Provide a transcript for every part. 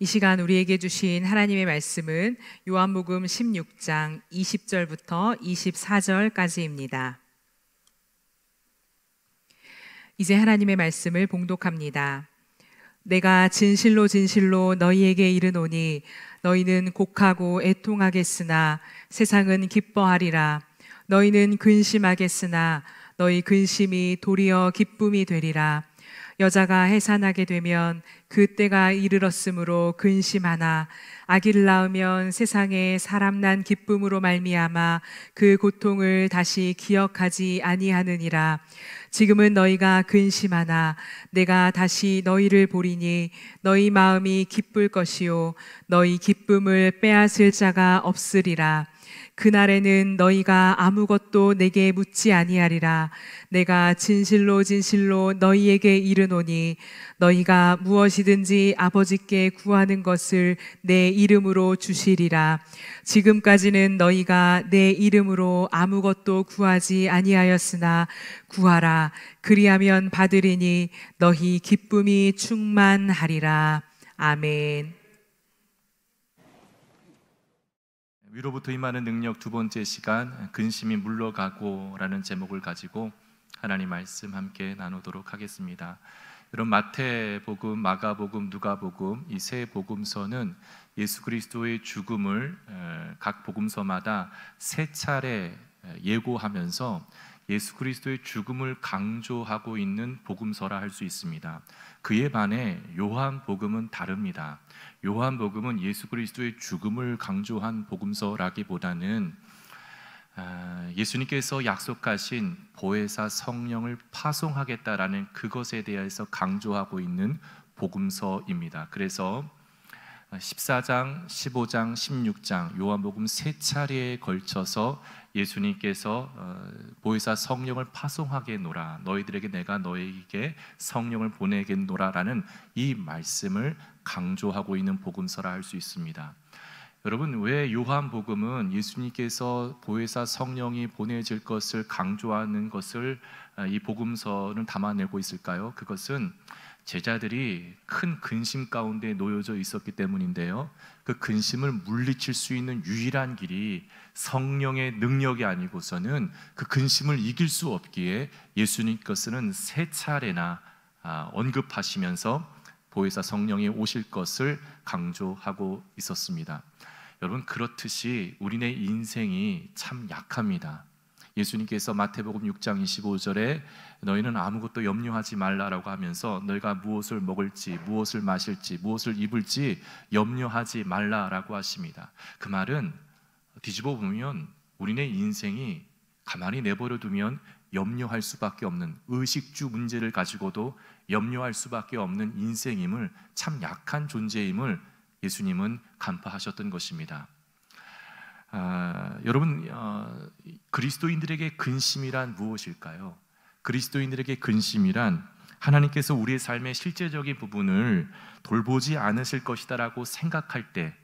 이 시간 우리에게 주신 하나님의 말씀은 요한복음 16장 20절부터 24절까지입니다. 이제 하나님의 말씀을 봉독합니다. 내가 진실로 진실로 너희에게 이르노니 너희는 곡하고 애통하겠으나 세상은 기뻐하리라. 너희는 근심하겠으나 너희 근심이 도리어 기쁨이 되리라. 여자가 해산하게 되면 그때가 이르렀으므로 근심하나 아기를 낳으면 세상에 사람 난 기쁨으로 말미암아 그 고통을 다시 기억하지 아니하느니라 지금은 너희가 근심하나 내가 다시 너희를 보리니 너희 마음이 기쁠 것이요 너희 기쁨을 빼앗을 자가 없으리라 그날에는 너희가 아무것도 내게 묻지 아니하리라. 내가 진실로 진실로 너희에게 이르노니 너희가 무엇이든지 아버지께 구하는 것을 내 이름으로 주시리라. 지금까지는 너희가 내 이름으로 아무것도 구하지 아니하였으나 구하라. 그리하면 받으리니 너희 기쁨이 충만하리라. 아멘. 위로부터 임하는 능력 두 번째 시간 근심이 물러가고라는 제목을 가지고 하나님 말씀 함께 나누도록 하겠습니다. 여러분 마태복음, 마가복음, 누가복음 이 세 복음서는 예수 그리스도의 죽음을 각 복음서마다 세 차례 예고하면서 예수 그리스도의 죽음을 강조하고 있는 복음서라 할 수 있습니다. 그에 반해 요한복음은 다릅니다. 요한복음은 예수 그리스도의 죽음을 강조한 복음서라기보다는 아, 예수님께서 약속하신 보혜사 성령을 파송하겠다라는 그것에 대해서 강조하고 있는 복음서입니다. 그래서 14장, 15장, 16장 요한복음 세 차례에 걸쳐서 예수님께서 어, 보혜사 성령을 파송하게노라 너희들에게 내가 너희에게 성령을 보내게노라라는이 말씀을 강조하고 있는 복음서라 할 수 있습니다. 여러분 왜 요한복음은 예수님께서 보혜사 성령이 보내질 것을 강조하는 것을 아, 이 복음서는 담아내고 있을까요? 그것은 제자들이 큰 근심 가운데 놓여져 있었기 때문인데요. 그 근심을 물리칠 수 있는 유일한 길이 성령의 능력이 아니고서는 그 근심을 이길 수 없기에 예수님께서는 세 차례나 아, 언급하시면서 보혜사 성령이 오실 것을 강조하고 있었습니다. 여러분 그렇듯이 우리네 인생이 참 약합니다. 예수님께서 마태복음 6장 25절에 너희는 아무것도 염려하지 말라라고 하면서 너희가 무엇을 먹을지 무엇을 마실지 무엇을 입을지 염려하지 말라라고 하십니다. 그 말은 뒤집어 보면 우리네 인생이 가만히 내버려 두면 염려할 수밖에 없는 의식주 문제를 가지고도 염려할 수밖에 없는 인생임을 참 약한 존재임을 예수님은 간파하셨던 것입니다. 아, 여러분 어, 그리스도인들에게 근심이란 무엇일까요? 그리스도인들에게 근심이란 하나님께서 우리의 삶의 실제적인 부분을 돌보지 않으실 것이다라고 생각할 때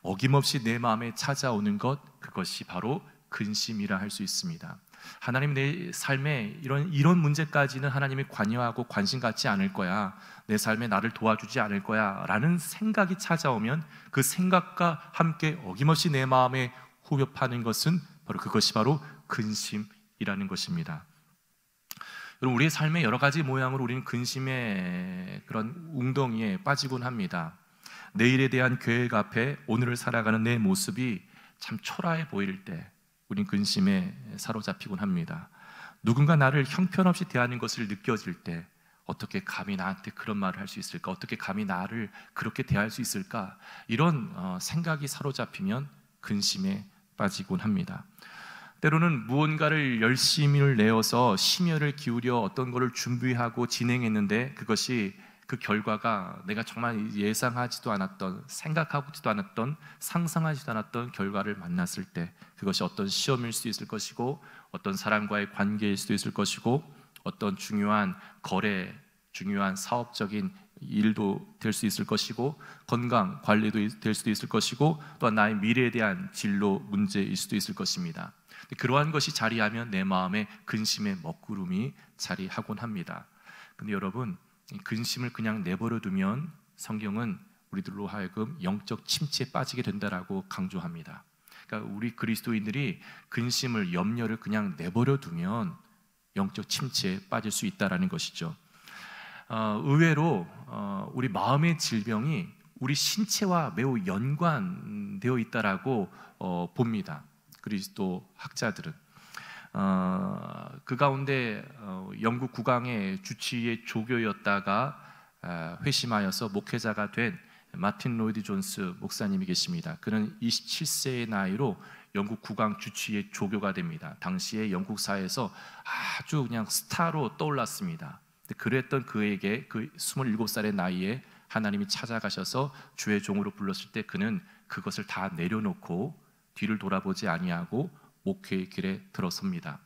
어김없이 내 마음에 찾아오는 것 그것이 바로 근심이라 할 수 있습니다. 하나님 내 삶에 이런 이런 문제까지는 하나님이 관여하고 관심 갖지 않을 거야. 내 삶에 나를 도와주지 않을 거야라는 생각이 찾아오면 그 생각과 함께 어김없이 내 마음에 후벼파는 것은 바로 그것이 바로 근심이라는 것입니다. 여러분 우리의 삶의 여러 가지 모양으로 우리는 근심의 그런 웅덩이에 빠지곤 합니다. 내일에 대한 계획 앞에 오늘을 살아가는 내 모습이 참 초라해 보일 때 우린 근심에 사로잡히곤 합니다. 누군가 나를 형편없이 대하는 것을 느껴질 때 어떻게 감히 나한테 그런 말을 할 수 있을까? 어떻게 감히 나를 그렇게 대할 수 있을까? 이런 어, 생각이 사로잡히면 근심에 빠지곤 합니다. 때로는 무언가를 열심을 내어서 심혈을 기울여 어떤 것을 준비하고 진행했는데 그것이 그 결과가 내가 정말 예상하지도 않았던 생각하지도 않았던 상상하지도 않았던 결과를 만났을 때 그것이 어떤 시험일 수 있을 것이고 어떤 사람과의 관계일 수도 있을 것이고 어떤 중요한 거래 중요한 사업적인 일도 될 수 있을 것이고 건강 관리도 될 수도 있을 것이고 또한 나의 미래에 대한 진로 문제일 수도 있을 것입니다. 그러한 것이 자리하면 내 마음에 근심의 먹구름이 자리하곤 합니다. 근데 여러분 근심을 그냥 내버려 두면 성경은 우리들로 하여금 영적 침체에 빠지게 된다라고 강조합니다. 그러니까 우리 그리스도인들이 근심을 염려를 그냥 내버려 두면 영적 침체에 빠질 수 있다라는 것이죠. 어, 의외로 어, 우리 마음의 질병이 우리 신체와 매우 연관되어 있다라고 어, 봅니다. 그리스도 학자들은 어, 그 가운데 어, 영국 국왕의 주치의 조교였다가 어, 회심하여서 목회자가 된 마틴 로이드 존스 목사님이 계십니다. 그는 27세의 나이로 영국 국왕 주치의 조교가 됩니다. 당시에 영국 사회에서 아주 그냥 스타로 떠올랐습니다. 그랬던 그에게 그 27살의 나이에 하나님이 찾아가셔서 주의 종으로 불렀을 때 그는 그것을 다 내려놓고 뒤를 돌아보지 아니하고 목회의 길에 들어섭니다.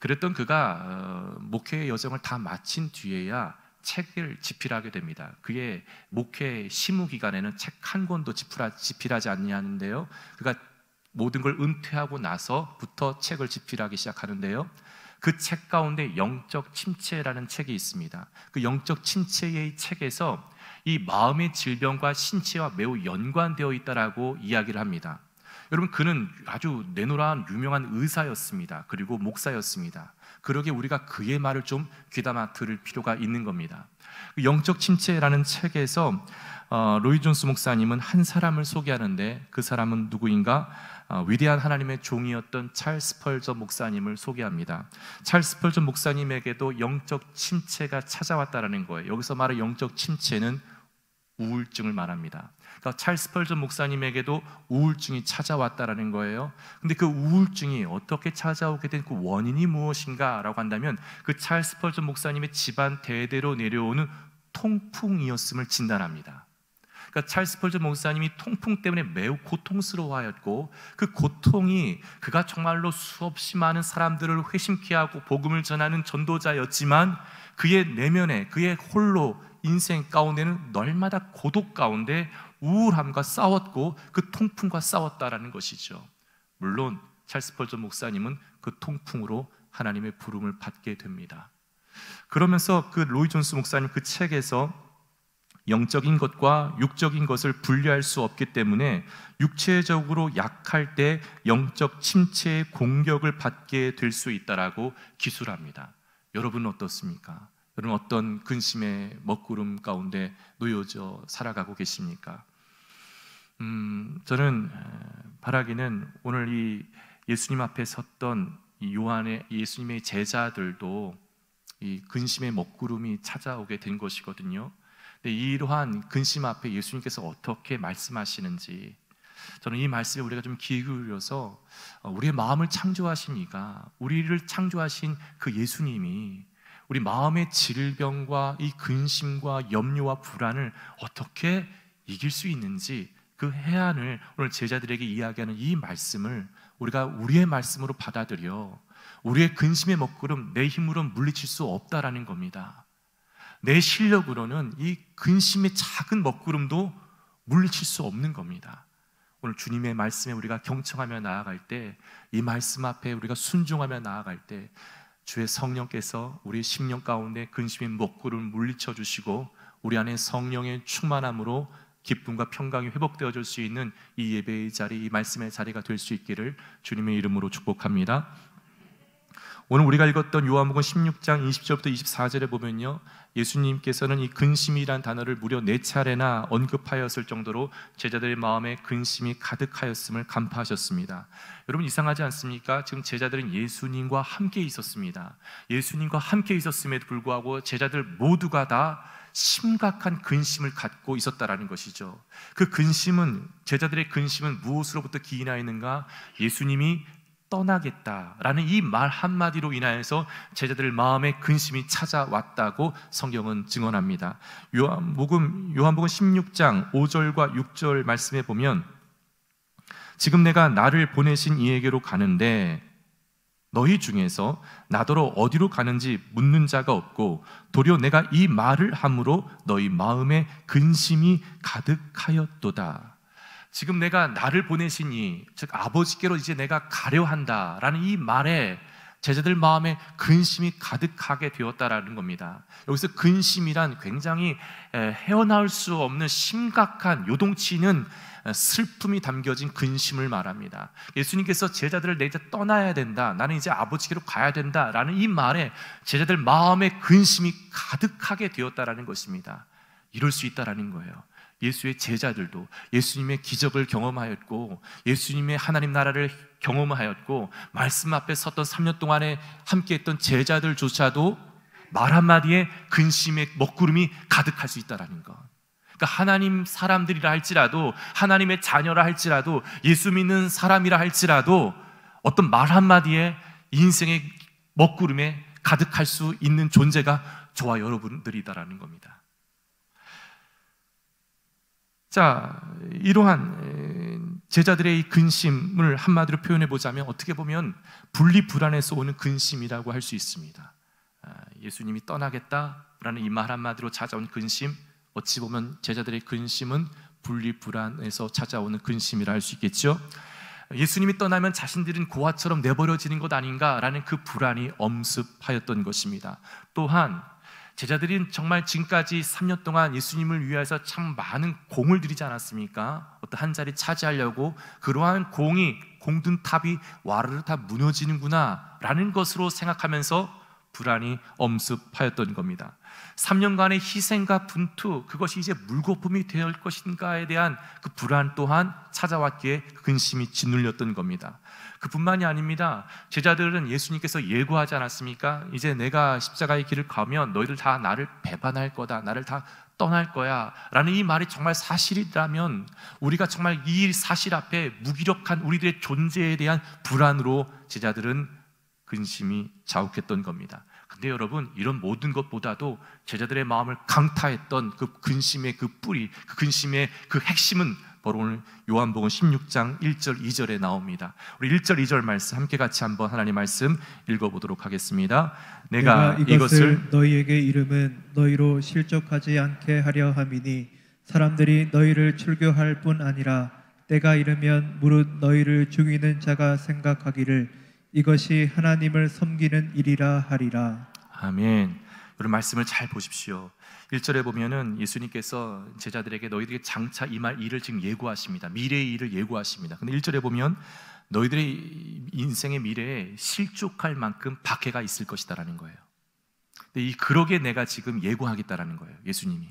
그랬던 그가 어, 목회의 여정을 다 마친 뒤에야 책을 집필하게 됩니다. 그의 목회 심우 기간에는 책 한 권도 집필하지 않냐는데요. 그가 모든 걸 은퇴하고 나서부터 책을 집필하기 시작하는데요. 그 책 가운데 영적 침체라는 책이 있습니다. 그 영적 침체의 책에서 이 마음의 질병과 신체와 매우 연관되어 있다라고 이야기를 합니다. 여러분 그는 아주 내노라한 유명한 의사였습니다. 그리고 목사였습니다. 그러게 우리가 그의 말을 좀 귀담아 들을 필요가 있는 겁니다. 그 영적 침체라는 책에서 어, 로이 존스 목사님은 한 사람을 소개하는데 그 사람은 누구인가? 어, 위대한 하나님의 종이었던 찰스 펄저 목사님을 소개합니다. 찰스 펄저 목사님에게도 영적 침체가 찾아왔다라는 거예요. 여기서 말하는 영적 침체는 우울증을 말합니다. 그러니까 찰스펄전 목사님에게도 우울증이 찾아왔다라는 거예요. 근데 그 우울증이 어떻게 찾아오게 된 그 원인이 무엇인가라고 한다면 그 찰스펄전 목사님의 집안 대대로 내려오는 통풍이었음을 진단합니다. 그러니까 찰스 펄전 목사님이 통풍 때문에 매우 고통스러워하였고 그 고통이 그가 정말로 수없이 많은 사람들을 회심케 하고 복음을 전하는 전도자였지만 그의 내면에 그의 홀로 인생 가운데는 널마다 고독 가운데 우울함과 싸웠고 그 통풍과 싸웠다라는 것이죠. 물론 찰스 펄전 목사님은 그 통풍으로 하나님의 부름을 받게 됩니다. 그러면서 그 로이 존스 목사님 그 책에서 영적인 것과 육적인 것을 분리할 수 없기 때문에 육체적으로 약할 때 영적 침체의 공격을 받게 될 수 있다라고 기술합니다. 여러분 어떻습니까? 여러분 어떤 근심의 먹구름 가운데 놓여져 살아가고 계십니까? 음, 저는 바라기는 오늘 이 예수님 앞에 섰던 요한의 예수님의 제자들도 이 근심의 먹구름이 찾아오게 된 것이거든요. 근데 이러한 근심 앞에 예수님께서 어떻게 말씀하시는지 저는 이 말씀에 우리가 좀 기울여서 어, 우리의 마음을 창조하신 이가 우리를 창조하신 그 예수님이 우리 마음의 질병과 이 근심과 염려와 불안을 어떻게 이길 수 있는지 그 해안을 오늘 제자들에게 이야기하는 이 말씀을 우리가 우리의 말씀으로 받아들여 우리의 근심의 먹구름 내 힘으로 물리칠 수 없다라는 겁니다. 내 실력으로는 이 근심의 작은 먹구름도 물리칠 수 없는 겁니다. 오늘 주님의 말씀에 우리가 경청하며 나아갈 때, 이 말씀 앞에 우리가 순종하며 나아갈 때, 주의 성령께서 우리 심령 가운데 근심의 먹구름 물리쳐 주시고, 우리 안에 성령의 충만함으로 기쁨과 평강이 회복되어 줄 수 있는 이 예배의 자리, 이 말씀의 자리가 될 수 있기를 주님의 이름으로 축복합니다. 오늘 우리가 읽었던 요한복음 16장 20절부터 24절에 보면요. 예수님께서는 이 근심이란 단어를 무려 네 차례나 언급하였을 정도로 제자들의 마음에 근심이 가득하였음을 간파하셨습니다. 여러분 이상하지 않습니까? 지금 제자들은 예수님과 함께 있었습니다. 예수님과 함께 있었음에도 불구하고 제자들 모두가 다 심각한 근심을 갖고 있었다라는 것이죠. 그 근심은 제자들의 근심은 무엇으로부터 기인하였는가? 예수님이 떠나겠다라는 이 말 한마디로 인하여서 제자들 마음에 근심이 찾아왔다고 성경은 증언합니다. 요한복음 요한복음 16장 5절과 6절 말씀에 보면 지금 내가 나를 보내신 이에게로 가는데 너희 중에서 나더러 어디로 가는지 묻는 자가 없고 도리어 내가 이 말을 함으로 너희 마음에 근심이 가득하였도다. 지금 내가 나를 보내시니 즉 아버지께로 이제 내가 가려 한다라는 이 말에 제자들 마음에 근심이 가득하게 되었다라는 겁니다. 여기서 근심이란 굉장히 헤어나올 수 없는 심각한 요동치는 슬픔이 담겨진 근심을 말합니다. 예수님께서 제자들을 내이 떠나야 된다. 나는 이제 아버지께로 가야 된다. 라는 이 말에 제자들 마음에 근심이 가득하게 되었다라는 것입니다. 이럴 수 있다라는 거예요. 예수의 제자들도 예수님의 기적을 경험하였고 예수님의 하나님 나라를 경험하였고 말씀 앞에 섰던 3년 동안에 함께했던 제자들조차도 말 한마디에 근심의 먹구름이 가득할 수 있다라는 것. 그러니까 하나님 사람들이라 할지라도 하나님의 자녀라 할지라도 예수 믿는 사람이라 할지라도 어떤 말 한마디에 인생의 먹구름에 가득할 수 있는 존재가 저와 여러분들이다라는 겁니다. 자, 이러한 제자들의 근심을 한마디로 표현해 보자면 어떻게 보면 분리 불안에서 오는 근심이라고 할 수 있습니다. 아, 예수님이 떠나겠다라는 이 말 한마디로 찾아온 근심, 어찌 보면 제자들의 근심은 분리 불안에서 찾아오는 근심이라 할 수 있겠죠. 예수님이 떠나면 자신들은 고아처럼 내버려지는 것 아닌가라는 그 불안이 엄습하였던 것입니다. 또한 제자들은 정말 지금까지 3년 동안 예수님을 위해서 참 많은 공을 들이지 않았습니까? 어떤 한 자리 차지하려고 그러한 공이 공든 탑이 와르르 다 무너지는구나라는 것으로 생각하면서 불안이 엄습하였던 겁니다. 3년간의 희생과 분투, 그것이 이제 물거품이 될 것인가에 대한 그 불안 또한 찾아왔기에 그 근심이 짓눌렸던 겁니다. 그뿐만이 아닙니다. 제자들은 예수님께서 예고하지 않았습니까? 이제 내가 십자가의 길을 가면 너희들 다 나를 배반할 거다. 나를 다 떠날 거야. 라는 이 말이 정말 사실이라면 우리가 정말 이 사실 앞에 무기력한 우리들의 존재에 대한 불안으로 제자들은 근심이 자욱했던 겁니다. 근데 여러분 이런 모든 것보다도 제자들의 마음을 강타했던 그 근심의 그 뿌리, 그 근심의 그 핵심은 바로 오늘 요한복음 16장 1절 2절에 나옵니다. 우리 1절 2절 말씀 함께 같이 한번 하나님 말씀 읽어 보도록 하겠습니다. 내가, 내가 이것을 너희에게 이름은 너희로 실족하지 않게 하려 함이니 사람들이 너희를 출교할 뿐 아니라 때가 이르면 무릇 너희를 죽이는 자가 생각하기를 이것이 하나님을 섬기는 일이라 하리라. 아멘. 여러 말씀을 잘 보십시오. 1절에 보면은 예수님께서 제자들에게 너희들이 장차 임할 일을 지금 예고하십니다. 미래의 일을 예고하십니다. 근데 1절에 보면 너희들의 인생의 미래에 실족할 만큼 박해가 있을 것이다라는 거예요. 근데 이 그러게 내가 지금 예고하겠다라는 거예요. 예수님이.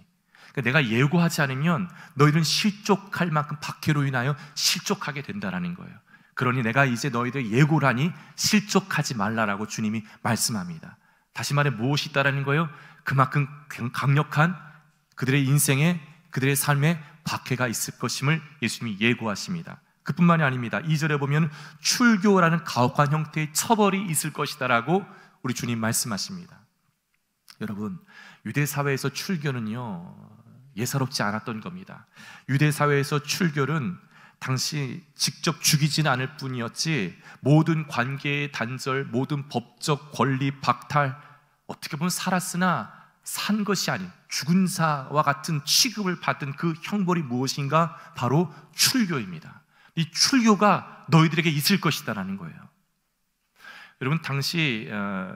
그러니까 내가 예고하지 않으면 너희는 실족할 만큼 박해로 인하여 실족하게 된다라는 거예요. 그러니 내가 이제 너희들 예고라니 실족하지 말라라고 주님이 말씀합니다. 다시 말해 무엇이 있다라는 거예요? 그만큼 강력한 그들의 인생에 그들의 삶에 박해가 있을 것임을 예수님이 예고하십니다. 그뿐만이 아닙니다. 2절에 보면 출교라는 가혹한 형태의 처벌이 있을 것이다라고 우리 주님 말씀하십니다. 여러분, 유대 사회에서 출교는요. 예사롭지 않았던 겁니다. 유대 사회에서 출교는 당시 직접 죽이지는 않을 뿐이었지 모든 관계의 단절, 모든 법적 권리 박탈 어떻게 보면 살았으나 산 것이 아닌 죽은 사와 같은 취급을 받은 그 형벌이 무엇인가 바로 출교입니다. 이 출교가 너희들에게 있을 것이다라는 거예요. 여러분 당시 어,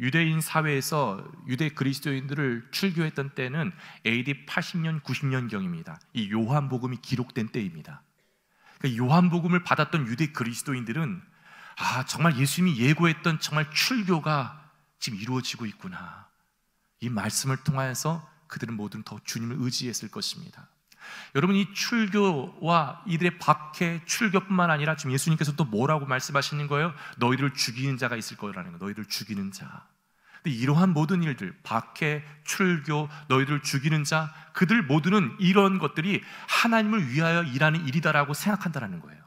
유대인 사회에서 유대 그리스도인들을 출교했던 때는 AD 80년 90년 경입니다. 이 요한복음이 기록된 때입니다. 그 요한복음을 받았던 유대 그리스도인들은 아, 정말 예수님이 예고했던 정말 출교가 지금 이루어지고 있구나. 이 말씀을 통하여서 그들은 모두 더 주님을 의지했을 것입니다. 여러분, 이 출교와 이들의 박해, 출교뿐만 아니라 지금 예수님께서 또 뭐라고 말씀하시는 거예요? 너희들을 죽이는 자가 있을 거라는 거, 너희들을 죽이는 자. 근데 이러한 모든 일들, 박해, 출교, 너희들 죽이는 자, 그들 모두는 이런 것들이 하나님을 위하여 일하는 일이다라고 생각한다라는 거예요.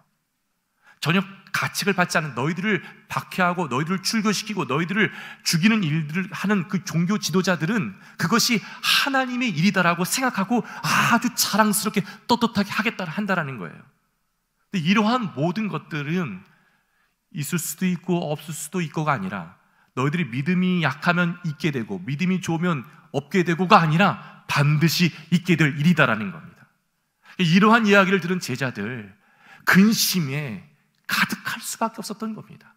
전혀 가책을 받지 않은 너희들을 박해하고 너희들을 출교시키고 너희들을 죽이는 일들을 하는 그 종교 지도자들은 그것이 하나님의 일이다라고 생각하고 아주 자랑스럽게 떳떳하게 하겠다 한다라는 거예요. 근데 이러한 모든 것들은 있을 수도 있고 없을 수도 있고가 아니라 너희들이 믿음이 약하면 있게 되고 믿음이 좋으면 없게 되고가 아니라 반드시 있게 될 일이다라는 겁니다. 이러한 이야기를 들은 제자들 근심에 가득할 수밖에 없었던 겁니다.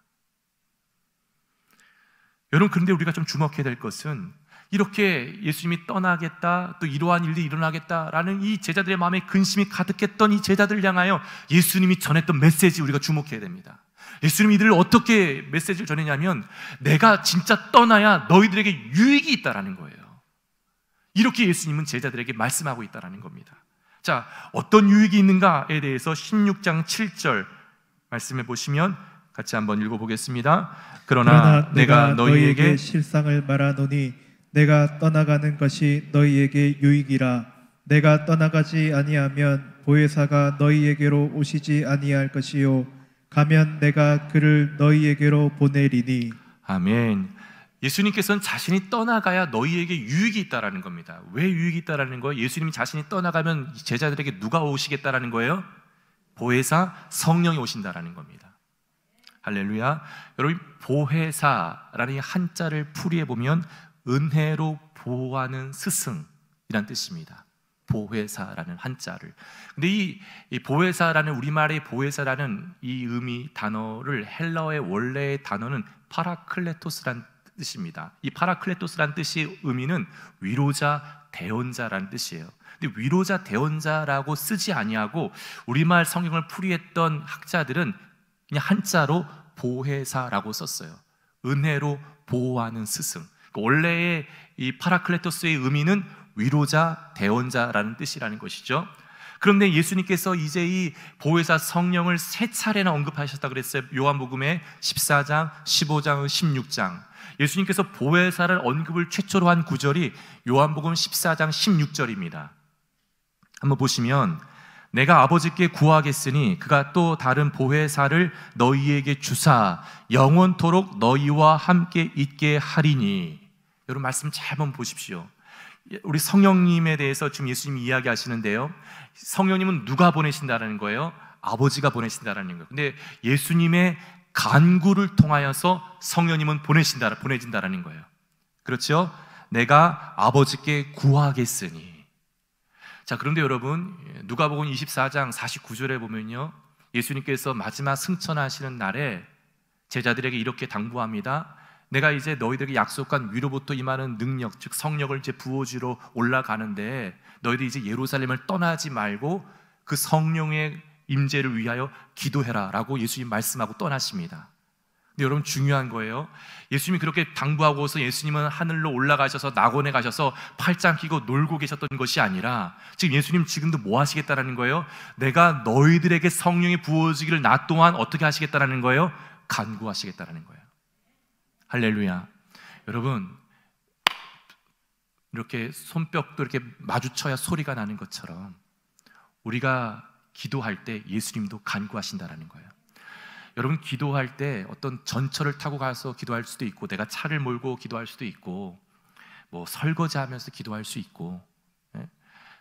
여러분 그런데 우리가 좀 주목해야 될 것은 이렇게 예수님이 떠나겠다 또 이러한 일이 일어나겠다라는 이 제자들의 마음에 근심이 가득했던 이제자들 향하여 예수님이 전했던 메시지 우리가 주목해야 됩니다. 예수님이 이들을 어떻게 메시지를 전했냐면 내가 진짜 떠나야 너희들에게 유익이 있다라는 거예요. 이렇게 예수님은 제자들에게 말씀하고 있다라는 겁니다. 자, 어떤 유익이 있는가에 대해서 16장 7절 말씀해 보시면 같이 한번 읽어 보겠습니다. 그러나, 그러나, 내가 너희에게, 너희에게 실상을 말하노니 내가 떠나가는 것이 너희에게 유익이라 내가 떠나가지 아니하면 보혜사가 너희에게로 오시지 아니할 것이요 가면 내가 그를 너희에게로 보내리니 아멘. 예수님께서는 자신이 떠나가야 너희에게 유익이 있다라는 겁니다. 왜 유익이 있다라는 거예요? 예수님이 자신이 떠나가면 제자들에게 누가 오시겠다라는 거예요? 보혜사 성령이 오신다라는 겁니다. 할렐루야. 여러분 보혜사라는 한자를 풀이해 보면 은혜로 보호하는 스승이란 뜻입니다. 보혜사라는 한자를. 근데 이, 이 보혜사라는 우리말의 보혜사라는 이 의미 단어를 헬라어의 원래의 단어는 파라클레토스란 뜻입니다. 이 파라클레토스란 뜻이 의미는 위로자, 대언자라는 뜻이에요. 근데 위로자, 대언자라고 쓰지 아니하고 우리말 성경을 풀이했던 학자들은 그냥 한자로 보혜사라고 썼어요. 은혜로 보호하는 스승. 원래의 이 파라클레토스의 의미는 위로자, 대원자라는 뜻이라는 것이죠. 그런데 예수님께서 이제 이 보혜사 성령을 세 차례나 언급하셨다 그랬어요. 요한복음의 14장, 15장, 16장. 예수님께서 보혜사를 언급을 최초로 한 구절이 요한복음 14장 16절입니다. 한번 보시면 내가 아버지께 구하겠으니 그가 또 다른 보혜사를 너희에게 주사 영원토록 너희와 함께 있게 하리니 여러분 말씀 잘 한번 보십시오. 우리 성령님에 대해서 지금 예수님이 이야기하시는데요. 성령님은 누가 보내신다라는 거예요? 아버지가 보내신다라는 거예요. 근데 예수님의 간구를 통하여서 성령님은 보내신다 보내진다라는 거예요. 그렇죠? 내가 아버지께 구하겠으니. 자, 그런데 여러분, 누가복음 24장 49절에 보면요. 예수님께서 마지막 승천하시는 날에 제자들에게 이렇게 당부합니다. 내가 이제 너희들에게 약속한 위로부터 임하는 능력, 즉성력을 이제 부어주러 올라가는데 너희들이 이제 예루살렘을 떠나지 말고 그 성령의 임재를 위하여 기도해라라고 예수님 말씀하고 떠나십니다. 근데 여러분 중요한 거예요. 예수님이 그렇게 당부하고서 예수님은 하늘로 올라가셔서 낙원에 가셔서 팔짱 끼고 놀고 계셨던 것이 아니라 지금 예수님 지금도 뭐 하시겠다라는 거예요? 내가 너희들에게 성령이 부어지기를 나 또한 어떻게 하시겠다라는 거예요? 간구하시겠다라는 거예요. 할렐루야. 여러분, 이렇게 손뼉도 이렇게 마주쳐야 소리가 나는 것처럼 우리가 기도할 때 예수님도 간구하신다라는 거예요. 여러분 기도할 때 어떤 전철을 타고 가서 기도할 수도 있고 내가 차를 몰고 기도할 수도 있고 뭐 설거지하면서 기도할 수 있고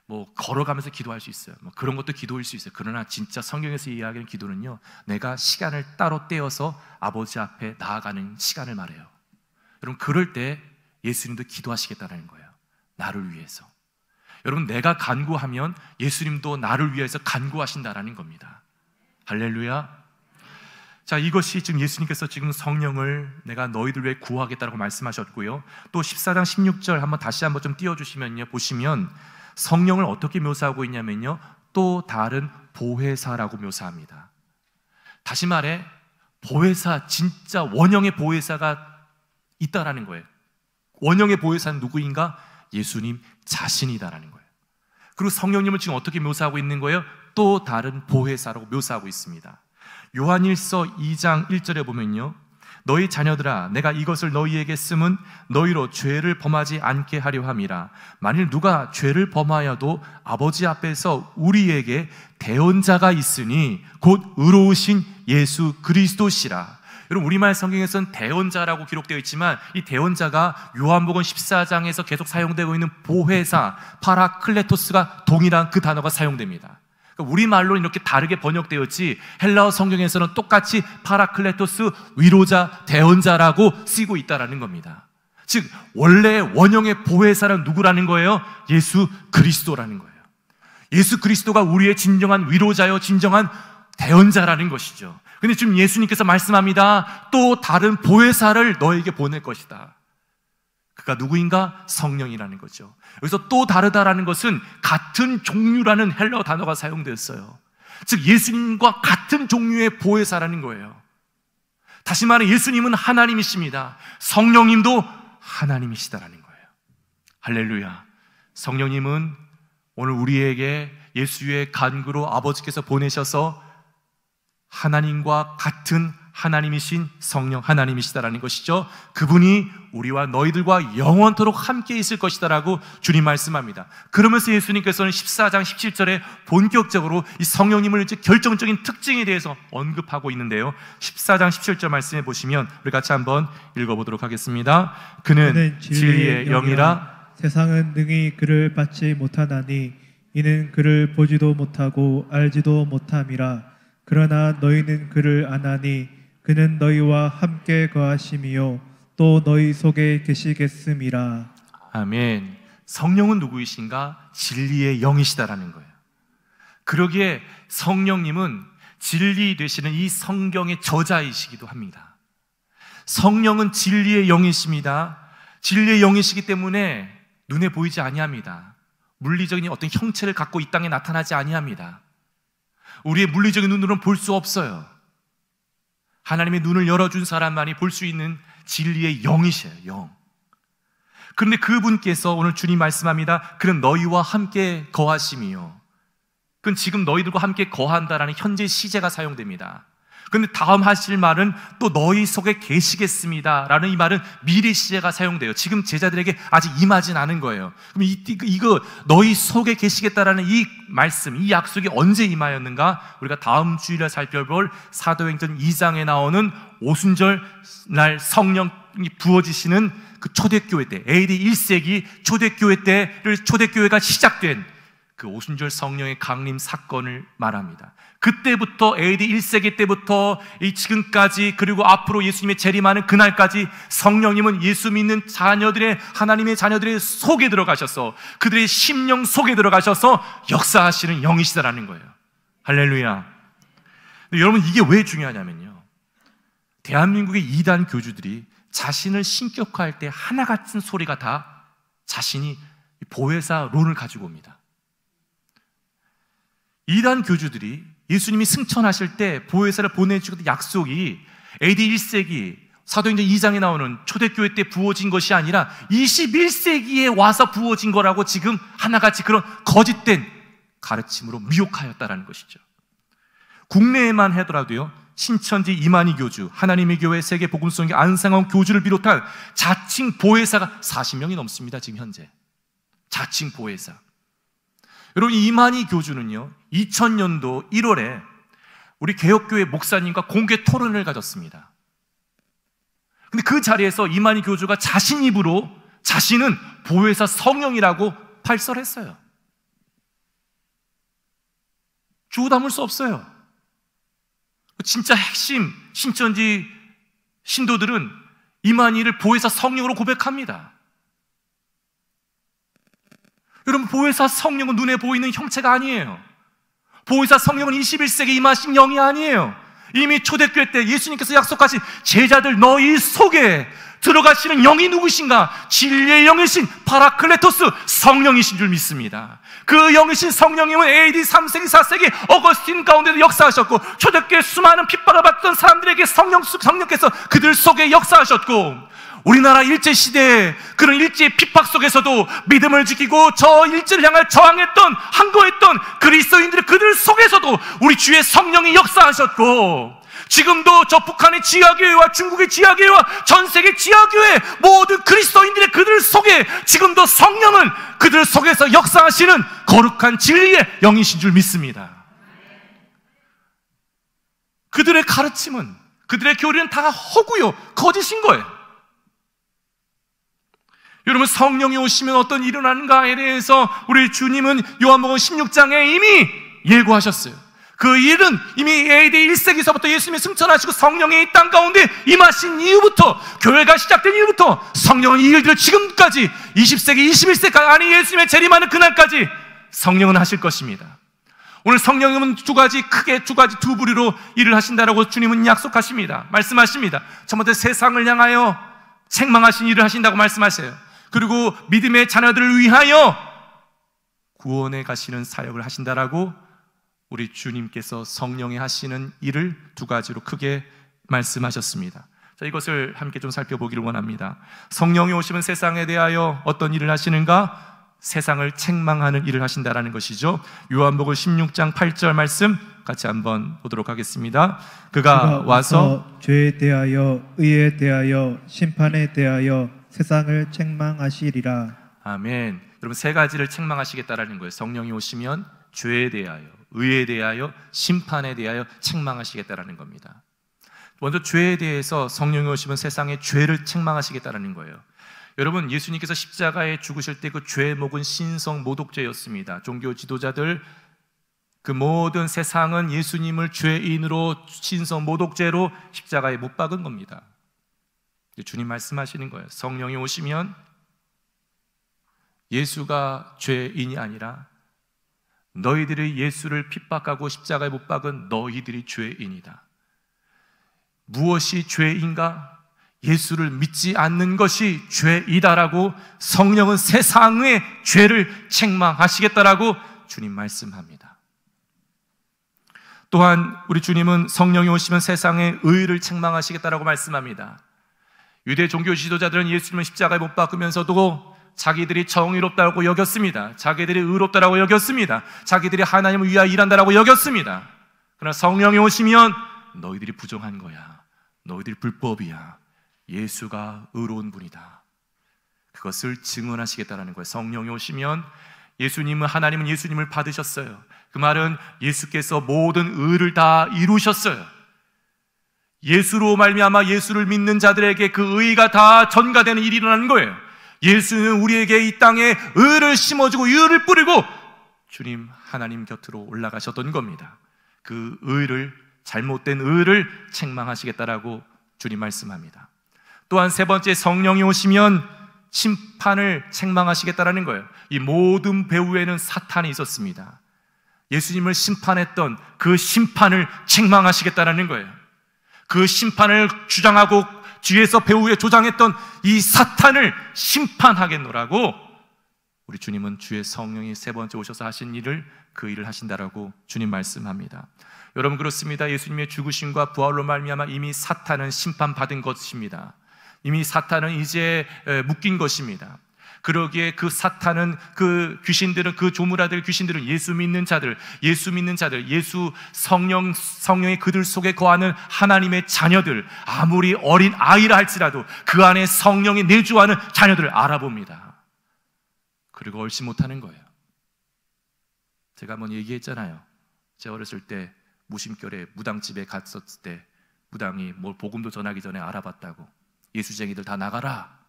뭐 걸어가면서 기도할 수 있어요. 뭐 그런 것도 기도일 수 있어요. 그러나 진짜 성경에서 이야기하는 기도는요, 내가 시간을 따로 떼어서 아버지 앞에 나아가는 시간을 말해요. 여러분 그럴 때 예수님도 기도하시겠다는 거예요. 나를 위해서. 여러분 내가 간구하면 예수님도 나를 위해서 간구하신다라는 겁니다. 할렐루야. 자, 이것이 지금 예수님께서 지금 성령을 내가 너희들 위해 구하겠다라고 말씀하셨고요. 또 14장 16절 한번 다시 한번 좀 띄워 주시면요. 보시면 성령을 어떻게 묘사하고 있냐면요. 또 다른 보혜사라고 묘사합니다. 다시 말해 보혜사 진짜 원형의 보혜사가 있다라는 거예요. 원형의 보혜사는 누구인가? 예수님 자신이다라는 거예요. 그리고 성령님을 지금 어떻게 묘사하고 있는 거예요? 또 다른 보혜사라고 묘사하고 있습니다. 요한일서 2장 1절에 보면요. 너희 자녀들아 내가 이것을 너희에게 쓰면 너희로 죄를 범하지 않게 하려 함이라 만일 누가 죄를 범하여도 아버지 앞에서 우리에게 대언자가 있으니 곧 의로우신 예수 그리스도시라 여러분 우리말 성경에서는 대언자라고 기록되어 있지만 이 대언자가 요한복음 14장에서 계속 사용되고 있는 보혜사 파라클레토스가 동일한 그 단어가 사용됩니다 그러니까 우리말로 이렇게 다르게 번역되었지 헬라어 성경에서는 똑같이 파라클레토스 위로자, 대언자라고 쓰이고 있다라는 겁니다. 즉 원래 원형의 보혜사는 누구라는 거예요? 예수 그리스도라는 거예요. 예수 그리스도가 우리의 진정한 위로자요 진정한 대언자라는 것이죠. 근데 지금 예수님께서 말씀합니다. 또 다른 보혜사를 너에게 보낼 것이다. 그가 누구인가? 성령이라는 거죠. 여기서 또 다르다라는 것은 같은 종류라는 헬러 단어가 사용됐어요. 즉 예수님과 같은 종류의 보혜사라는 거예요. 다시 말해 예수님은 하나님이십니다. 성령님도 하나님이시다라는 거예요. 할렐루야. 성령님은 오늘 우리에게 예수의 간구로 아버지께서 보내셔서 하나님과 같은 하나님이신 성령 하나님이시다라는 것이죠. 그분이 우리와 너희들과 영원토록 함께 있을 것이다라고 주님 말씀합니다. 그러면서 예수님께서는 14장 17절에 본격적으로 이 성령님을 결정적인 특징에 대해서 언급하고 있는데요. 14장 17절 말씀해 보시면 우리 같이 한번 읽어보도록 하겠습니다. 그는 진리의 영이라 세상은 능히 그를 받지 못하나니 이는 그를 보지도 못하고 알지도 못함이라 그러나 너희는 그를 아나니 그는 너희와 함께 거하심이요 또 너희 속에 계시겠음이라. 아멘. 성령은 누구이신가? 진리의 영이시다라는 거예요. 그러기에 성령님은 진리 되시는 이 성경의 저자이시기도 합니다. 성령은 진리의 영이십니다. 진리의 영이시기 때문에 눈에 보이지 아니합니다. 물리적인 어떤 형체를 갖고 이 땅에 나타나지 아니합니다. 우리의 물리적인 눈으로는 볼 수 없어요. 하나님의 눈을 열어준 사람만이 볼 수 있는 진리의 영이셔요, 영. 그런데 그분께서 오늘 주님 말씀합니다. 그는 너희와 함께 거하심이요. 그건 지금 너희들과 함께 거한다라는 현재 시제가 사용됩니다. 근데 다음 하실 말은 또 너희 속에 계시겠습니다. 라는 이 말은 미래 시제가 사용돼요. 지금 제자들에게 아직 임하진 않은 거예요. 그럼 이, 이거 너희 속에 계시겠다라는 이 말씀, 이 약속이 언제 임하였는가? 우리가 다음 주일에 살펴볼 사도행전 2장에 나오는 오순절 날 성령이 부어지시는 그 초대교회 때, AD 1세기 초대교회 때를 초대교회가 시작된 그 오순절 성령의 강림 사건을 말합니다. 그때부터 AD 1세기 때부터 이 지금까지 그리고 앞으로 예수님의 재림하는 그날까지 성령님은 예수 믿는 자녀들의 하나님의 자녀들의 속에 들어가셔서 그들의 심령 속에 들어가셔서 역사하시는 영이시다라는 거예요. 할렐루야. 여러분 이게 왜 중요하냐면요. 대한민국의 이단 교주들이 자신을 신격화할 때 하나같은 소리가 다 자신이 보혜사 론을 가지고 옵니다. 이러한 교주들이 예수님이 승천하실 때 보혜사를 보내주고 약속이 AD 1세기 사도행전 2장에 나오는 초대교회 때 부어진 것이 아니라 21세기에 와서 부어진 거라고 지금 하나같이 그런 거짓된 가르침으로 미혹하였다라는 것이죠. 국내에만 하더라도요. 신천지 이만희 교주, 하나님의 교회 세계 복음성의 안상원 교주를 비롯한 자칭 보혜사가 40명이 넘습니다. 지금 현재. 자칭 보혜사. 여러분 이만희 교주는요. 2000년도 1월에 우리 개혁교회 목사님과 공개 토론을 가졌습니다. 근데 그 자리에서 이만희 교주가 자신 입으로 자신은 보혜사 성령이라고 발설했어요. 주고 담을 수 없어요. 진짜 핵심 신천지 신도들은 이만희를 보혜사 성령으로 고백합니다. 여러분 보혜사 성령은 눈에 보이는 형체가 아니에요. 보이사 성령은 21세기 임하신 영이 아니에요. 이미 초대교회 때 예수님께서 약속하신 제자들 너희 속에 들어가시는 영이 누구신가? 진리의 영이신 파라클레토스 성령이신 줄 믿습니다. 그 영이신 성령님은 AD 3세기, 4세기 어거스틴 가운데도 역사하셨고 초대교회 수많은 핍박을 받던 사람들에게 성령, 성령께서 그들 속에 역사하셨고 우리나라 일제시대에 그런 일제의 핍박 속에서도 믿음을 지키고 저 일제를 향해 저항했던, 항거했던 그리스도인들 의 그들 속에서도 우리 주의 성령이 역사하셨고, 지금도 저 북한의 지하교회와 중국의 지하교회와 전 세계 지하교회 모든 그리스도인들의 그들 속에 지금도 성령은 그들 속에서 역사하시는 거룩한 진리의 영이신 줄 믿습니다. 그들의 가르침은 그들의 교리는 다 허구요 거짓인 거예요. 여러분 성령이 오시면 어떤 일어나는가에 대해서 우리 주님은 요한복음 16장에 이미 예고하셨어요. 그 일은 이미 AD 1세기서부터 예수님이 승천하시고 성령이 이땅 가운데 임하신 이후부터 교회가 시작된 이후부터 성령은 이 일들을 지금까지 20세기 21세기까지 아니 예수님의 재림하는 그날까지 성령은 하실 것입니다. 오늘 성령님은 두 가지 크게 두 가지 두부리로 일을 하신다라고 주님은 약속하십니다. 말씀하십니다. 첫 번째 세상을 향하여 책망하신 일을 하신다고 말씀하세요. 그리고 믿음의 자녀들을 위하여 구원에 가시는 사역을 하신다라고 우리 주님께서 성령이 하시는 일을 두 가지로 크게 말씀하셨습니다. 자, 이것을 함께 좀 살펴보기를 원합니다. 성령이 오시면 세상에 대하여 어떤 일을 하시는가? 세상을 책망하는 일을 하신다라는 것이죠. 요한복음 16장 8절 말씀 같이 한번 보도록 하겠습니다. 그가, 그가 와서 죄에 대하여, 의에 대하여, 심판에 대하여 세상을 책망하시리라. 아멘. 여러분 세 가지를 책망하시겠다라는 거예요. 성령이 오시면 죄에 대하여, 의에 대하여, 심판에 대하여 책망하시겠다라는 겁니다. 먼저 죄에 대해서 성령이 오시면 세상의 죄를 책망하시겠다라는 거예요. 여러분 예수님께서 십자가에 죽으실 때 그 죄목은 신성 모독죄였습니다. 종교 지도자들 그 모든 세상은 예수님을 죄인으로 신성 모독죄로 십자가에 못 박은 겁니다. 주님 말씀하시는 거예요. 성령이 오시면 예수가 죄인이 아니라 너희들이 예수를 핍박하고 십자가에 못 박은 너희들이 죄인이다. 무엇이 죄인가? 예수를 믿지 않는 것이 죄이다라고 성령은 세상의 죄를 책망하시겠다라고 주님 말씀합니다. 또한 우리 주님은 성령이 오시면 세상의 의를 책망하시겠다라고 말씀합니다. 유대 종교 지도자들은 예수님을 십자가에 못 박으면서도 자기들이 정의롭다고 여겼습니다. 자기들이 의롭다라고 여겼습니다. 자기들이 하나님을 위하여 일한다라고 여겼습니다. 그러나 성령이 오시면 너희들이 부정한 거야. 너희들이 불법이야. 예수가 의로운 분이다. 그것을 증언하시겠다라는 거예요. 성령이 오시면 예수님은 하나님은 예수님을 받으셨어요. 그 말은 예수께서 모든 의를 다 이루셨어요. 예수로 말미암아 예수를 믿는 자들에게 그 의가 다 전가되는 일이 일어나는 거예요. 예수는 우리에게 이 땅에 의를 심어주고 의를 뿌리고 주님 하나님 곁으로 올라가셨던 겁니다. 그 의를 잘못된 의를 책망하시겠다라고 주님 말씀합니다. 또한 세 번째 성령이 오시면 심판을 책망하시겠다라는 거예요. 이 모든 배후에는 사탄이 있었습니다. 예수님을 심판했던 그 심판을 책망하시겠다라는 거예요. 그 심판을 주장하고 뒤에서 배후에 조장했던 이 사탄을 심판하겠노라고 우리 주님은 주의 성령이 세 번째 오셔서 하신 일을 그 일을 하신다라고 주님 말씀합니다. 여러분 그렇습니다. 예수님의 죽으심과 부활로 말미암아 이미 사탄은 심판받은 것입니다. 이미 사탄은 이제 묶인 것입니다. 그러기에 그 사탄은 그 귀신들은 그 조물아들 귀신들은 예수 믿는 자들, 예수 믿는 자들, 예수 성령 성령의 그들 속에 거하는 하나님의 자녀들 아무리 어린 아이라 할지라도 그 안에 성령이 내주하는 자녀들을 알아봅니다. 그리고 얼지 못하는 거예요. 제가 한번 얘기했잖아요. 제가 어렸을 때 무심결에 무당집에 갔었을 때 무당이 뭘 뭐 복음도 전하기 전에 알아봤다고 예수쟁이들 다 나가라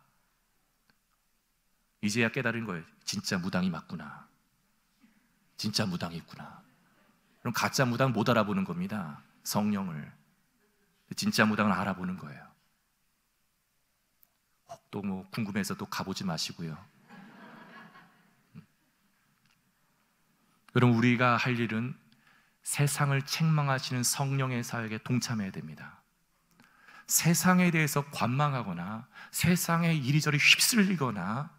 이제야 깨달은 거예요. 진짜 무당이 맞구나. 진짜 무당이 있구나. 그럼 가짜 무당 못 알아보는 겁니다. 성령을. 진짜 무당을 알아보는 거예요. 혹도뭐 궁금해서 또 가보지 마시고요. 그럼 우리가 할 일은 세상을 책망하시는 성령의 사역에 동참해야 됩니다. 세상에 대해서 관망하거나 세상에 이리저리 휩쓸리거나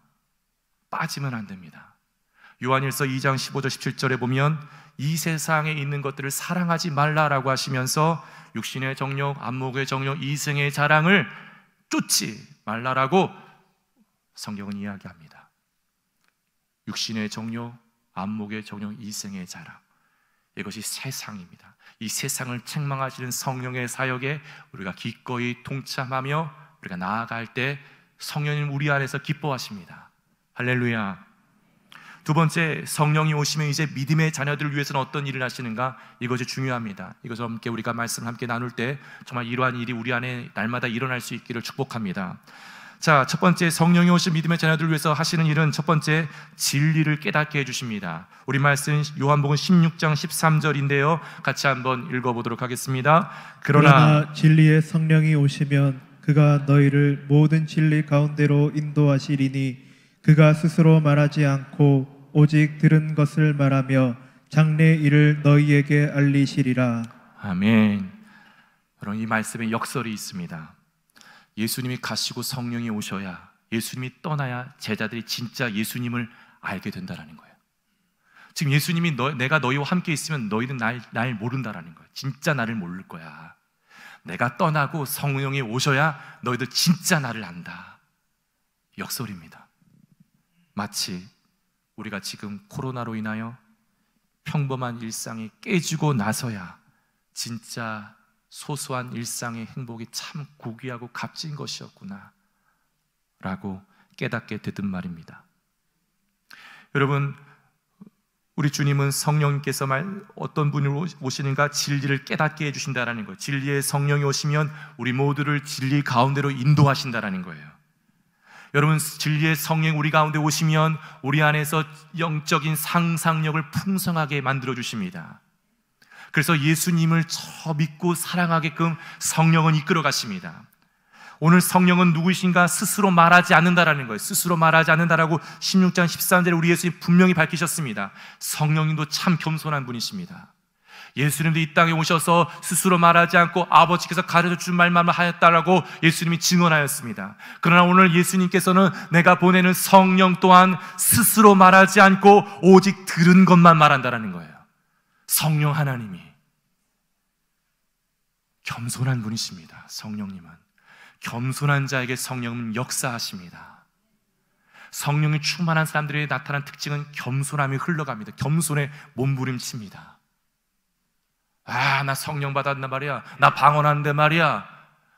빠지면 안 됩니다. 요한일서 2장 15절 17절에 보면 이 세상에 있는 것들을 사랑하지 말라라고 하시면서 육신의 정욕, 안목의 정욕, 이생의 자랑을 쫓지 말라라고 성경은 이야기합니다. 육신의 정욕, 안목의 정욕, 이생의 자랑. 이것이 세상입니다. 이 세상을 책망하시는 성령의 사역에 우리가 기꺼이 동참하며 우리가 나아갈 때 성령님 우리 안에서 기뻐하십니다. 할렐루야. 두 번째, 성령이 오시면 이제 믿음의 자녀들을 위해서는 어떤 일을 하시는가? 이것이 중요합니다. 이것을 함께 우리가 말씀을 함께 나눌 때 정말 이러한 일이 우리 안에 날마다 일어날 수 있기를 축복합니다. 자, 첫 번째 성령이 오신 믿음의 자녀들을 위해서 하시는 일은 첫 번째 진리를 깨닫게 해 주십니다. 우리 말씀 요한복음 16장 13절인데요. 같이 한번 읽어 보도록 하겠습니다. 그러나, 그러나 진리의 성령이 오시면 그가 너희를 모든 진리 가운데로 인도하시리니 그가 스스로 말하지 않고 오직 들은 것을 말하며 장래 일을 너희에게 알리시리라. 아멘. 여러이 말씀에 역설이 있습니다. 예수님이 가시고 성령이 오셔야 예수님이 떠나야 제자들이 진짜 예수님을 알게 된다라는 거예요. 지금 예수님이 너, 내가 너희와 함께 있으면 너희는 날, 날 모른다라는 거예요. 진짜 나를 모를 거야. 내가 떠나고 성령이 오셔야 너희들 진짜 나를 안다. 역설입니다. 마치 우리가 지금 코로나로 인하여 평범한 일상이 깨지고 나서야 진짜 소소한 일상의 행복이 참 고귀하고 값진 것이었구나 라고 깨닫게 되든 말입니다. 여러분 우리 주님은 성령께서 말 어떤 분이 오시는가 진리를 깨닫게 해주신다라는 거예요. 진리의 성령이 오시면 우리 모두를 진리 가운데로 인도하신다라는 거예요. 여러분 진리의 성령 우리 가운데 오시면 우리 안에서 영적인 상상력을 풍성하게 만들어 주십니다. 그래서 예수님을 저 믿고 사랑하게끔 성령은 이끌어 가십니다. 오늘 성령은 누구이신가 스스로 말하지 않는다라는 거예요. 스스로 말하지 않는다라고 16장 13절에 우리 예수님 분명히 밝히셨습니다. 성령님도 참 겸손한 분이십니다. 예수님도 이 땅에 오셔서 스스로 말하지 않고 아버지께서 가르쳐 준 말만 하였다라고 예수님이 증언하였습니다. 그러나 오늘 예수님께서는 내가 보내는 성령 또한 스스로 말하지 않고 오직 들은 것만 말한다라는 거예요. 성령 하나님이 겸손한 분이십니다. 성령님은 겸손한 자에게 성령은 역사하십니다. 성령이 충만한 사람들이 나타난 특징은 겸손함이 흘러갑니다. 겸손에 몸부림칩니다. 아, 나 성령 받았단 말이야. 나 방언하는데 말이야.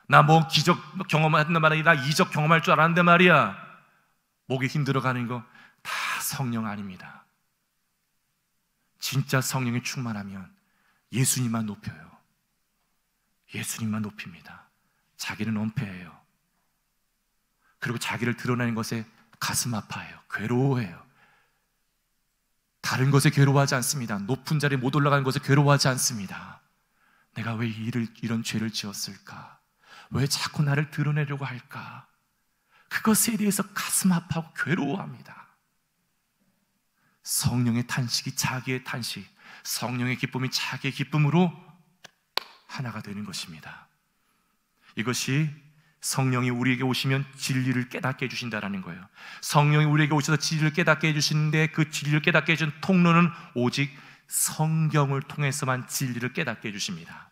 나 뭐 기적 경험했단 말이야. 나 이적 경험할 줄 알았는데 말이야. 목에 힘들어 가는 거 다 성령 아닙니다. 진짜 성령이 충만하면 예수님만 높여요. 예수님만 높입니다. 자기는 은폐해요. 그리고 자기를 드러내는 것에 가슴 아파해요. 괴로워해요. 다른 것에 괴로워하지 않습니다. 높은 자리에 못 올라가는 것에 괴로워하지 않습니다. 내가 왜 이를, 이런 죄를 지었을까? 왜 자꾸 나를 드러내려고 할까? 그것에 대해서 가슴 아파하고 괴로워합니다. 성령의 탄식이 자기의 탄식, 성령의 기쁨이 자기의 기쁨으로 하나가 되는 것입니다. 이것이 성령이 우리에게 오시면 진리를 깨닫게 해주신다라는 거예요. 성령이 우리에게 오셔서 진리를 깨닫게 해주시는데 그 진리를 깨닫게 해준 통로는 오직 성경을 통해서만 진리를 깨닫게 해주십니다.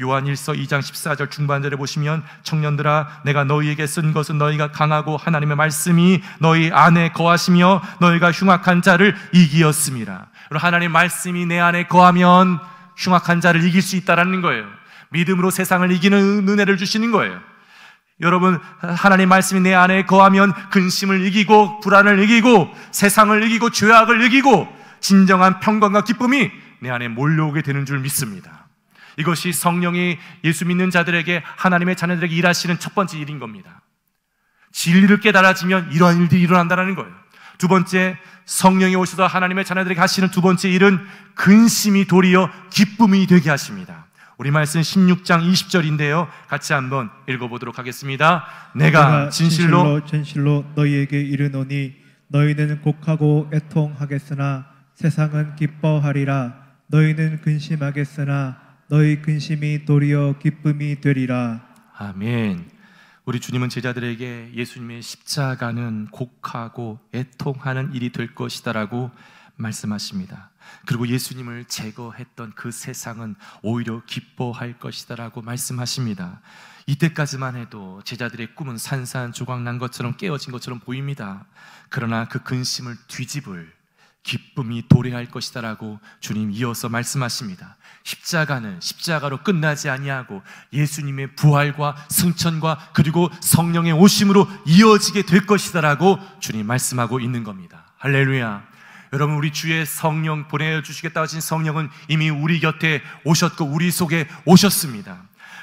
요한일서 2장 14절 중반절에 보시면 청년들아 내가 너희에게 쓴 것은 너희가 강하고 하나님의 말씀이 너희 안에 거하시며 너희가 흉악한 자를 이기었습니다. 하나님의 말씀이 내 안에 거하면 흉악한 자를 이길 수 있다라는 거예요. 믿음으로 세상을 이기는 은혜를 주시는 거예요. 여러분, 하나님 말씀이 내 안에 거하면 근심을 이기고, 불안을 이기고, 세상을 이기고, 죄악을 이기고, 진정한 평강과 기쁨이 내 안에 몰려오게 되는 줄 믿습니다. 이것이 성령이 예수 믿는 자들에게, 하나님의 자녀들에게 일하시는 첫 번째 일인 겁니다. 진리를 깨달아지면 이러한 일들이 일어난다는 거예요. 두 번째, 성령이 오셔서 하나님의 자녀들에게 하시는 두 번째 일은 근심이 도리어 기쁨이 되게 하십니다. 우리 말씀 16장 20절인데요. 같이 한번 읽어보도록 하겠습니다. 내가 진실로 진실로 너희에게 이르노니 너희는 곡하고 애통하겠으나 세상은 기뻐하리라. 너희는 근심하겠으나 너희 근심이 도리어 기쁨이 되리라. 아멘. 우리 주님은 제자들에게 예수님의 십자가는 곡하고 애통하는 일이 될 것이다라고 말씀하십니다. 그리고 예수님을 제거했던 그 세상은 오히려 기뻐할 것이다라고 말씀하십니다. 이때까지만 해도 제자들의 꿈은 산산조각난 것처럼 깨어진 것처럼 보입니다. 그러나 그 근심을 뒤집을 기쁨이 도래할 것이다라고 주님 이어서 말씀하십니다. 십자가는 십자가로 끝나지 아니하고 예수님의 부활과 승천과 그리고 성령의 오심으로 이어지게 될 것이다라고 주님 말씀하고 있는 겁니다. 할렐루야. 여러분 우리 주의 성령 보내주시겠다 하신 성령은 이미 우리 곁에 오셨고 우리 속에 오셨습니다.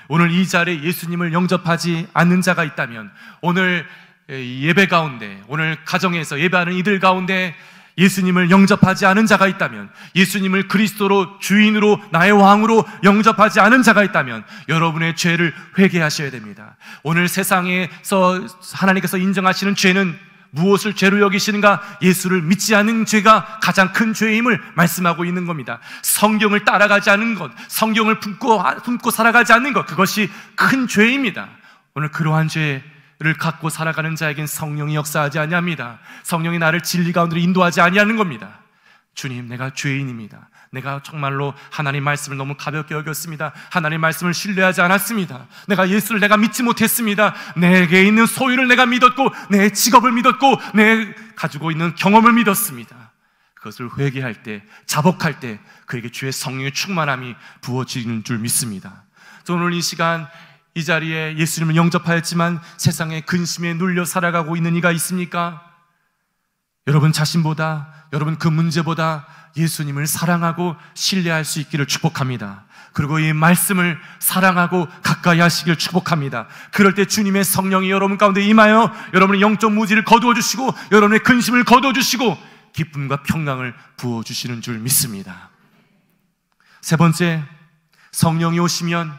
오늘 이 자리에 예수님을 영접하지 않는 자가 있다면 오늘 예배 가운데 오늘 가정에서 예배하는 이들 가운데 예수님을 영접하지 않은 자가 있다면, 예수님을 그리스도로 주인으로 나의 왕으로 영접하지 않은 자가 있다면, 여러분의 죄를 회개하셔야 됩니다. 오늘 세상에서 하나님께서 인정하시는 죄는 무엇을 죄로 여기시는가? 예수를 믿지 않은 죄가 가장 큰 죄임을 말씀하고 있는 겁니다. 성경을 따라가지 않은 것, 성경을 품고, 품고 살아가지 않는 것, 그것이 큰 죄입니다. 오늘 그러한 죄를 갖고 살아가는 자에겐 성령이 역사하지 아니합니다. 성령이 나를 진리 가운데로 인도하지 아니하는 겁니다. 주님, 내가 죄인입니다. 내가 정말로 하나님 말씀을 너무 가볍게 여겼습니다. 하나님 말씀을 신뢰하지 않았습니다. 내가 예수를 내가 믿지 못했습니다. 내게 있는 소유를 내가 믿었고, 내 직업을 믿었고, 내 가지고 있는 경험을 믿었습니다. 그것을 회개할 때, 자복할 때, 그에게 주의 성령의 충만함이 부어지는 줄 믿습니다. 오늘 이 시간 이 자리에 예수님을 영접하였지만 세상의 근심에 눌려 살아가고 있는 이가 있습니까? 여러분 자신보다, 여러분 그 문제보다 예수님을 사랑하고 신뢰할 수 있기를 축복합니다. 그리고 이 말씀을 사랑하고 가까이 하시길 축복합니다. 그럴 때 주님의 성령이 여러분 가운데 임하여 여러분의 영적 무지를 거두어 주시고 여러분의 근심을 거두어 주시고 기쁨과 평강을 부어 주시는 줄 믿습니다. 세 번째, 성령이 오시면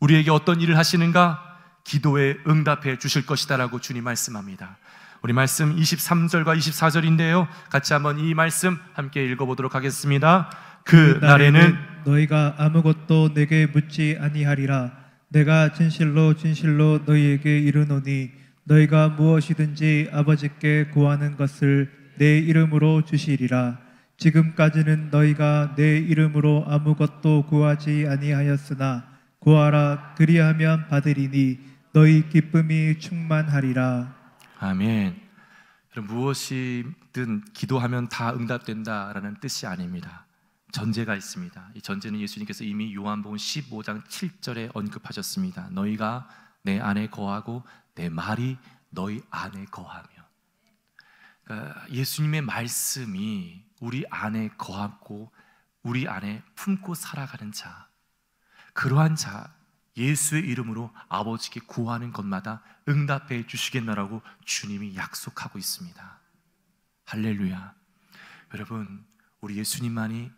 우리에게 어떤 일을 하시는가? 기도에 응답해 주실 것이다라고 주님 말씀합니다. 우리 말씀 23절과 24절인데요. 같이 한번 이 말씀 함께 읽어보도록 하겠습니다. 그, 그 날에는 너희가 아무것도 내게 묻지 아니하리라. 내가 진실로 진실로 너희에게 이르노니 너희가 무엇이든지 아버지께 구하는 것을 내 이름으로 주시리라. 지금까지는 너희가 내 이름으로 아무것도 구하지 아니하였으나 구하라 그리하면 받으리니 너희 기쁨이 충만하리라. 아멘. 무엇이든 기도하면 다 응답된다라는 뜻이 아닙니다. 전제가 있습니다. 이 전제는 예수님께서 이미 요한복음 15장 7절에 언급하셨습니다. 너희가 내 안에 거하고 내 말이 너희 안에 거하며 그러니까 예수님의 말씀이 우리 안에 거하고 우리 안에 품고 살아가는 자 그러한 자 예수의 이름으로 아버지께 구하는 것마다 응답해 주시겠나라고 주님이 약속하고 있습니다. 할렐루야. 여러분, 우리 예수님만이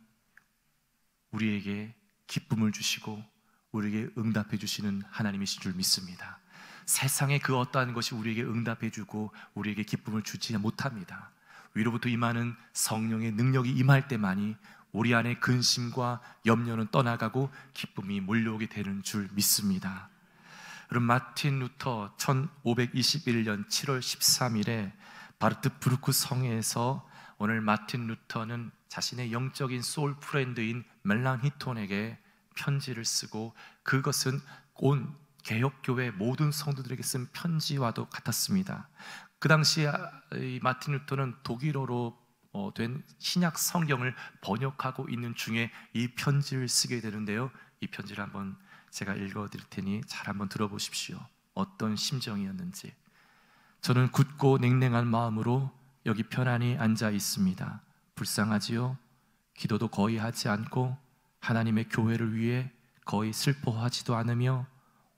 우리에게 기쁨을 주시고 우리에게 응답해 주시는 하나님이신 줄 믿습니다. 세상의 그 어떠한 것이 우리에게 응답해 주고 우리에게 기쁨을 주지 못합니다. 위로부터 임하는 성령의 능력이 임할 때만이 우리 안에 근심과 염려는 떠나가고 기쁨이 몰려오게 되는 줄 믿습니다. 그럼 마틴 루터 1521년 7월 13일에 바르트부르크 성에서 오늘 마틴 루터는 자신의 영적인 소울 프렌드인 멜랑히톤에게 편지를 쓰고 그것은 온 개혁교회 모든 성도들에게 쓴 편지와도 같았습니다. 그 당시 마틴 루터는 독일어로 어, 된 신약 성경을 번역하고 있는 중에 이 편지를 쓰게 되는데요. 이 편지를 한번 제가 읽어 드릴 테니 잘 한번 들어보십시오. 어떤 심정이었는지. 저는 굳고 냉랭한 마음으로 여기 편안히 앉아 있습니다. 불쌍하지요. 기도도 거의 하지 않고 하나님의 교회를 위해 거의 슬퍼하지도 않으며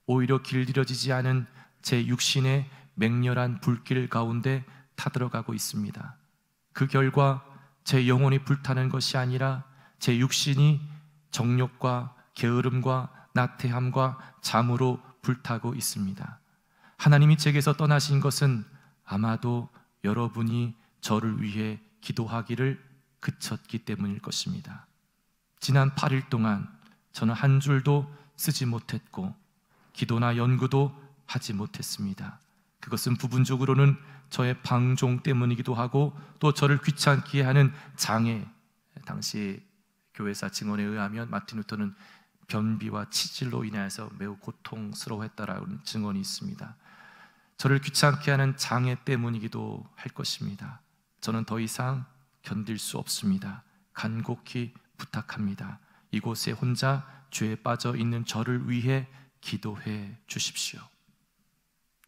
오히려 길들여지지 않은 제 육신의 맹렬한 불길 가운데 타들어가고 있습니다. 그 결과 제 영혼이 불타는 것이 아니라 제 육신이 정욕과 게으름과 나태함과 잠으로 불타고 있습니다. 하나님이 제게서 떠나신 것은 아마도 여러분이 저를 위해 기도하기를 그쳤기 때문일 것입니다. 지난 8일 동안 저는 한 줄도 쓰지 못했고 기도나 연구도 하지 못했습니다. 그것은 부분적으로는 저의 방종 때문이기도 하고 또 저를 귀찮게 하는 장애 당시 교회사 증언에 의하면 마틴 루터는 변비와 치질로 인하여서 매우 고통스러워했다라는 증언이 있습니다. 저를 귀찮게 하는 장애 때문이기도 할 것입니다. 저는 더 이상 견딜 수 없습니다. 간곡히 부탁합니다. 이곳에 혼자 죄에 빠져 있는 저를 위해 기도해 주십시오.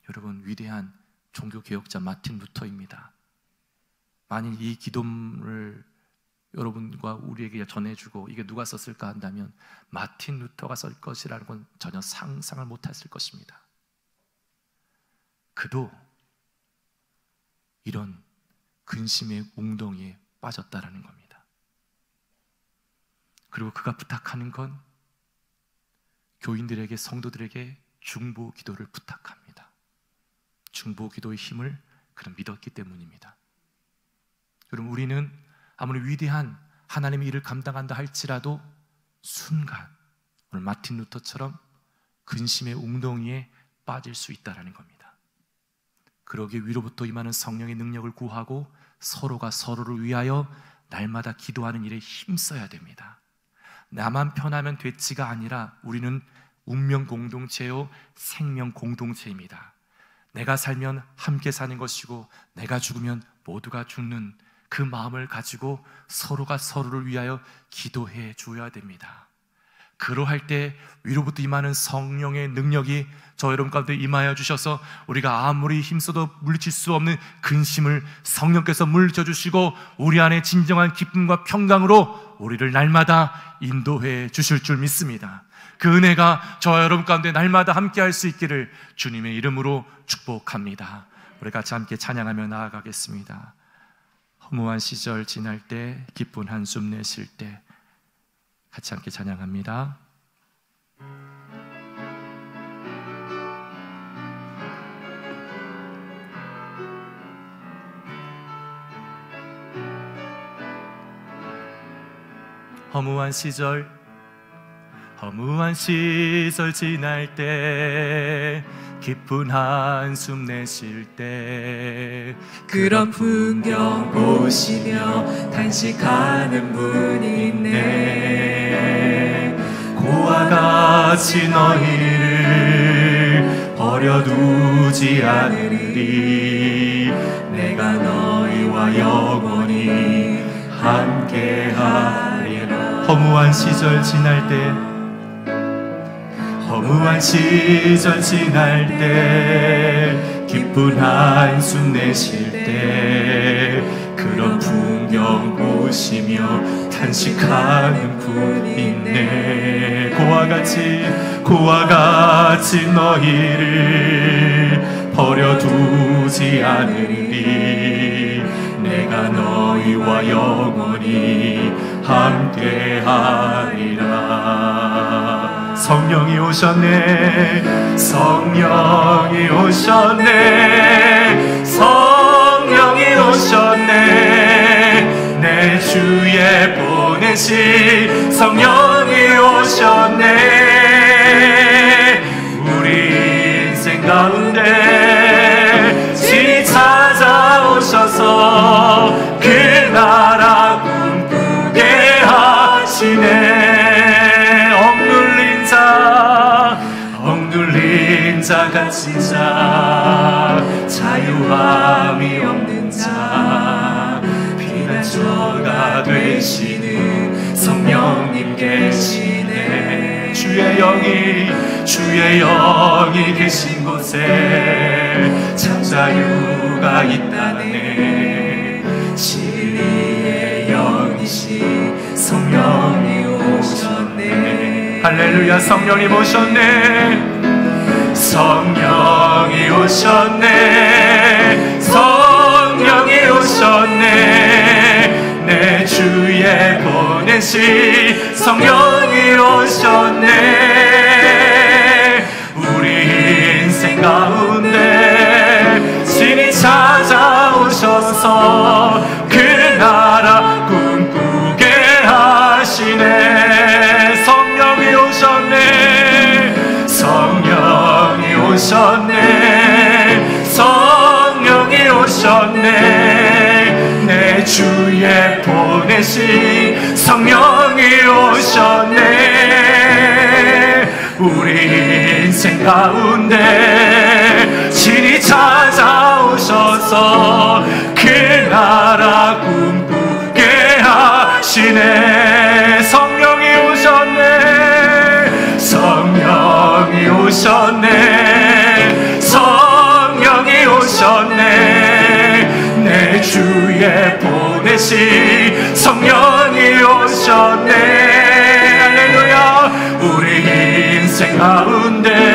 여러분 위대한 종교개혁자 마틴 루터입니다. 만일 이 기도를 여러분과 우리에게 전해주고 이게 누가 썼을까 한다면 마틴 루터가 쓸 것이라는 건 전혀 상상을 못했을 것입니다. 그도 이런 근심의 웅덩이에 빠졌다라는 겁니다. 그리고 그가 부탁하는 건 교인들에게 성도들에게 중보 기도를 부탁합니다. 중보 기도의 힘을 그는 믿었기 때문입니다. 여러분 우리는 아무리 위대한 하나님의 일을 감당한다 할지라도 순간 오늘 마틴 루터처럼 근심의 웅덩이에 빠질 수 있다라는 겁니다. 그러기 위로부터 임하는 성령의 능력을 구하고 서로가 서로를 위하여 날마다 기도하는 일에 힘써야 됩니다. 나만 편하면 됐지가 아니라 우리는 운명 공동체요 생명 공동체입니다. 내가 살면 함께 사는 것이고 내가 죽으면 모두가 죽는 그 마음을 가지고 서로가 서로를 위하여 기도해 줘야 됩니다. 그러할 때 위로부터 임하는 성령의 능력이 저 여러분 가운데 임하여 주셔서 우리가 아무리 힘써도 물리칠 수 없는 근심을 성령께서 물리쳐 주시고 우리 안에 진정한 기쁨과 평강으로 우리를 날마다 인도해 주실 줄 믿습니다. 그 은혜가 저와 여러분 가운데 날마다 함께 할 수 있기를 주님의 이름으로 축복합니다. 우리 같이 함께 찬양하며 나아가겠습니다. 허무한 시절 지날 때, 기쁜 한숨 내쉴 때, 같이 함께 찬양합니다. 허무한 시절 허무한 시절 지날 때 깊은 한숨 내쉴 때 그런 풍경 보시며 탄식하는 분 있네 고와 같이 너희를 버려두지 않으리 내가 너희와 영원히 함께하리라 허무한 시절 지날 때 허무한 시절 지날 때 기쁜 한숨 내실 때 그런 풍경 보시며 탄식하는 분 있네 고와 같이 고와 같이 너희를 버려두지 않으리 내가 너희와 영원히 함께하리라 성령이 오셨네 성령이 오셨네 성령이 오셨네 내 주에 보내신 성령이 오셨네 목자 같은 자 자유함이 없는 자 피난처가 되시는 성령님 계시네 주의 영이 주의 영이 계신 곳에 참 자유가 있다네 진리의 영이신 성령이 오셨네 할렐루야 성령이 오셨네 성령이 오셨네 성령이 오셨네 내 주에 보낸 시 성령이 오셨네 우리 인생 가운데 신이 찾아오셔서 오셨네 성령이 오셨네 내 주에 보내신 성령이 오셨네 우리 인생 가운데 진이 찾아오셔서 그 나라 꿈꾸게 하시네 성령이 오셨네 성령이 오셨네 보내신 성령이 오셨네 할렐루야 우리 인생 가운데